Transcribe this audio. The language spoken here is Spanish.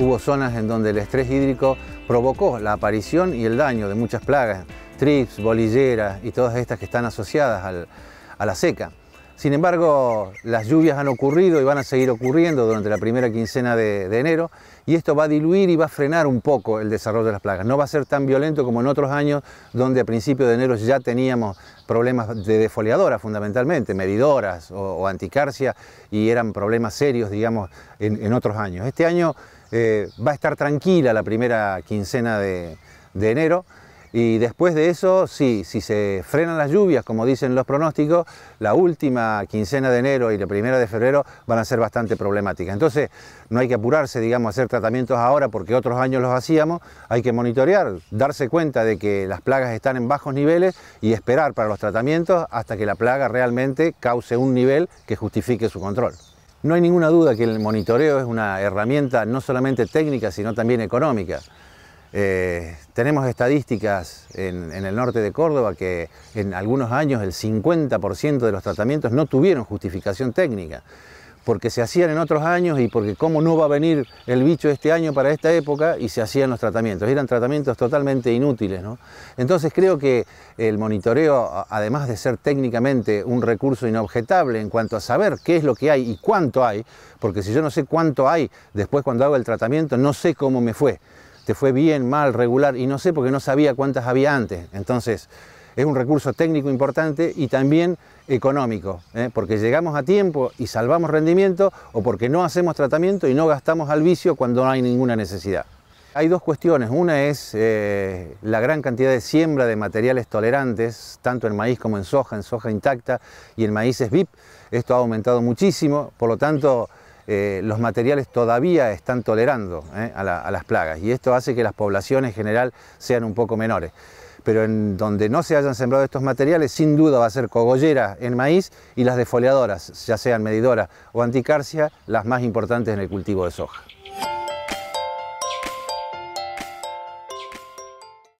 hubo zonas en donde el estrés hídrico provocó la aparición y el daño de muchas plagas, trips, bolilleras y todas estas que están asociadas al, a la seca. Sin embargo, las lluvias han ocurrido y van a seguir ocurriendo durante la primera quincena de, enero y esto va a diluir y va a frenar un poco el desarrollo de las plagas. No va a ser tan violento como en otros años donde a principios de enero ya teníamos problemas de defoliadora fundamentalmente, medidoras o, anticarcia y eran problemas serios, digamos, en, en otros años. Este año eh, va a estar tranquila la primera quincena de, de enero. Y después de eso, sí, si se frenan las lluvias, como dicen los pronósticos, la última quincena de enero y la primera de febrero van a ser bastante problemáticas. Entonces, no hay que apurarse, digamos, a hacer tratamientos ahora porque otros años los hacíamos. Hay que monitorear, darse cuenta de que las plagas están en bajos niveles y esperar para los tratamientos hasta que la plaga realmente cause un nivel que justifique su control. No hay ninguna duda que el monitoreo es una herramienta no solamente técnica, sino también económica. Eh, tenemos estadísticas en, en, el norte de Córdoba que en algunos años el 50% de los tratamientos no tuvieron justificación técnica porque se hacían en otros años y porque cómo no va a venir el bicho este año para esta época y se hacían los tratamientos. Eran tratamientos totalmente inútiles. ¿no? Entonces creo que el monitoreo, además de ser técnicamente un recurso inobjetable en cuanto a saber qué es lo que hay y cuánto hay, porque si yo no sé cuánto hay, después cuando hago el tratamiento no sé cómo me fue. Te fue bien, mal, regular y no sé porque no sabía cuántas había antes. Entonces, es un recurso técnico importante y también económico, ¿eh? porque llegamos a tiempo y salvamos rendimiento o porque no hacemos tratamiento y no gastamos al vicio cuando no hay ninguna necesidad. Hay dos cuestiones, una es eh, la gran cantidad de siembra de materiales tolerantes, tanto en maíz como en soja, en soja intacta y en es VIP, esto ha aumentado muchísimo, por lo tanto eh, los materiales todavía están tolerando a las plagas y esto hace que las poblaciones en general sean un poco menores pero en donde no se hayan sembrado estos materiales, sin duda va a ser cogollera en maíz y las defoliadoras, ya sean medidora o anticarcia, las más importantes en el cultivo de soja.